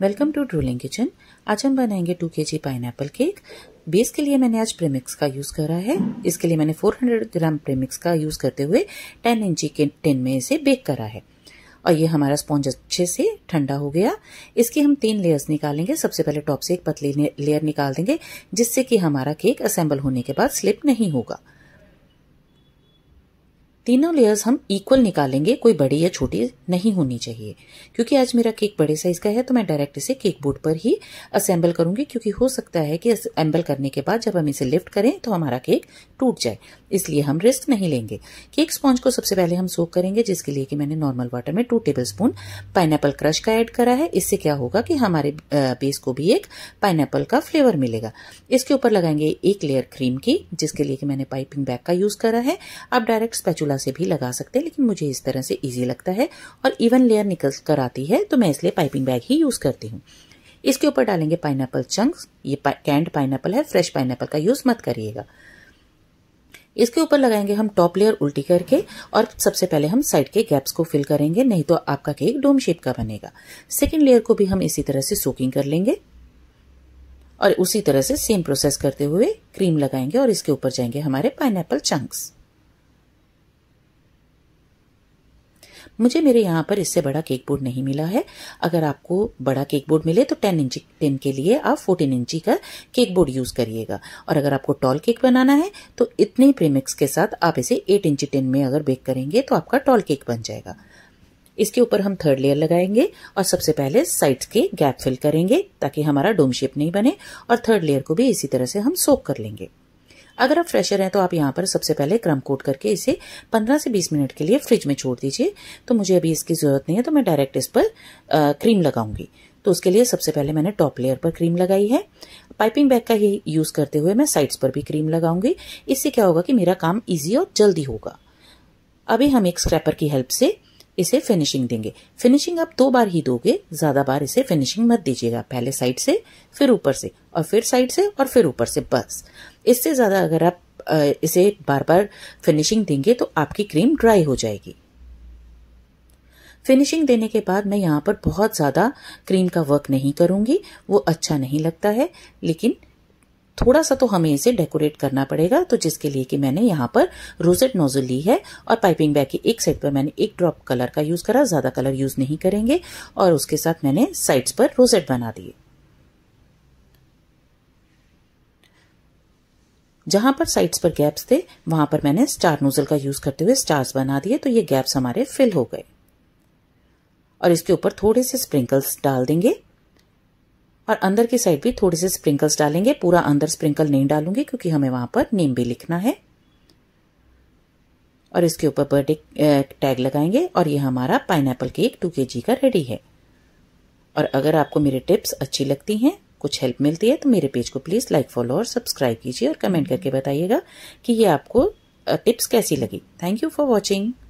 welcome to drooling kitchen आज हम बनाएंगे टू के जी पाइन केक बेस के लिए मैंने आज प्रेमिक्स का यूज करा है इसके लिए मैंने 400 ग्राम प्रेमिक्स का यूज करते हुए 10 इंची के टिन में इसे बेक करा है और ये हमारा स्पॉन्ज अच्छे से ठंडा हो गया इसकी हम तीन लेयर्स निकालेंगे सबसे पहले टॉप से एक पतली लेयर निकाल देंगे जिससे कि हमारा केक असेंबल होने के बाद स्लिप नहीं होगा तीनों लेयर्स हम इक्वल निकालेंगे कोई बड़ी या छोटी नहीं होनी चाहिए क्योंकि आज मेरा केक बड़े साइज का है तो मैं डायरेक्ट इसे केक बोर्ड पर ही असेंबल करूंगी क्योंकि हो सकता है कि असेंबल करने के बाद जब हम इसे लिफ्ट करें तो हमारा केक टूट जाए इसलिए हम रिस्क नहीं लेंगे केक स्पॉन्ज को सबसे पहले हम सोख करेंगे जिसके लिए कि मैंने नॉर्मल वाटर में two tablespoon pineapple crush का एड करा है इससे क्या होगा कि हमारे बेस को भी एक पाइनएपल का फ्लेवर मिलेगा इसके ऊपर लगाएंगे एक लेयर क्रीम की जिसके लिए कि मैंने पाइपिंग बैग का यूज करा है आप डायरेक्ट स्पेचुला तरह से भी लगा सकते हैं लेकिन मुझे इस तरह से इजी लगता है और इवन लेयर निकल कर आती है तो मैं इसलिए पाइपिंग बैग ही यूज़ करती हूँ इसके ऊपर डालेंगे पाइन चंक्स ये पा, कैंड पाइन है फ्रेश पाइन का यूज़ मत करिएगा इसके ऊपर लगाएंगे हम टॉप लेयर उल्टी करके और सबसे पहले हम साइड के गैप्स को फिल करेंगे नहीं तो आपका केक डोम शेप का बनेगा सेकेंड लेयर को भी हम इसी तरह से सोकिंग कर लेंगे और उसी तरह से सेम प्रोसेस करते हुए क्रीम लगाएंगे और इसके ऊपर जाएंगे हमारे पाइन चंक्स मुझे मेरे यहाँ पर इससे बड़ा केक बोर्ड नहीं मिला है अगर आपको बड़ा केक बोर्ड मिले तो टेन इंची टेन के लिए आप फोर्टीन इंची का केक बोर्ड यूज करिएगा और अगर आपको टॉल केक बनाना है तो इतने प्रीमिक्स के साथ आप इसे एट इंची टेन में अगर बेक करेंगे तो आपका टॉल केक बन जाएगा इसके ऊपर हम थर्ड लेयर लगाएंगे और सबसे पहले साइड के गैप फिल करेंगे ताकि हमारा डोम शेप नहीं बने और थर्ड लेयर को भी इसी तरह से हम सोप कर लेंगे अगर आप फ्रेशर हैं तो आप यहाँ पर सबसे पहले क्रम कोट करके इसे 15 से 20 मिनट के लिए फ्रिज में छोड़ दीजिए तो मुझे अभी इसकी ज़रूरत नहीं है तो मैं डायरेक्ट इस पर आ, क्रीम लगाऊंगी तो उसके लिए सबसे पहले मैंने टॉप लेयर पर क्रीम लगाई है पाइपिंग बैग का ही यूज़ करते हुए मैं साइड्स पर भी क्रीम लगाऊंगी इससे क्या होगा कि मेरा काम ईजी और जल्दी होगा अभी हम एक स्क्रैपर की हेल्प से इसे फिनिशिंग देंगे फिनिशिंग आप दो बार ही दोगे ज्यादा बार इसे फिनिशिंग मत दीजिएगा पहले साइड से फिर ऊपर से और फिर साइड से और फिर ऊपर से बस इससे ज्यादा अगर आप इसे बार बार फिनिशिंग देंगे तो आपकी क्रीम ड्राई हो जाएगी फिनिशिंग देने के बाद मैं यहाँ पर बहुत ज़्यादा क्रीम का वर्क नहीं करूंगी वो अच्छा नहीं लगता है लेकिन थोड़ा सा तो हमें इसे डेकोरेट करना पड़ेगा तो जिसके लिए कि मैंने यहाँ पर रोजेट नोजल ली है और पाइपिंग बैग की एक साइड पर मैंने एक ड्रॉप कलर का यूज़ करा ज़्यादा कलर यूज़ नहीं करेंगे और उसके साथ मैंने साइड्स पर रोजेट बना दिए जहां पर साइड्स पर गैप्स थे वहां पर मैंने स्टार नोजल का यूज करते हुए स्टार्स बना दिए तो ये गैप्स हमारे फिल हो गए और इसके ऊपर थोड़े से स्प्रिंकल्स डाल देंगे और अंदर की साइड भी थोड़े से स्प्रिंकल्स डालेंगे पूरा अंदर स्प्रिंकल नहीं डालूंगे क्योंकि हमें वहां पर नेम भी लिखना है और इसके ऊपर बर्थडे टैग लगाएंगे और ये हमारा पाइन केक टू के का रेडी है और अगर आपको मेरे टिप्स अच्छी लगती हैं कुछ हेल्प मिलती है तो मेरे पेज को प्लीज़ लाइक फॉलो और सब्सक्राइब कीजिए और कमेंट करके बताइएगा कि ये आपको टिप्स कैसी लगी थैंक यू फॉर वॉचिंग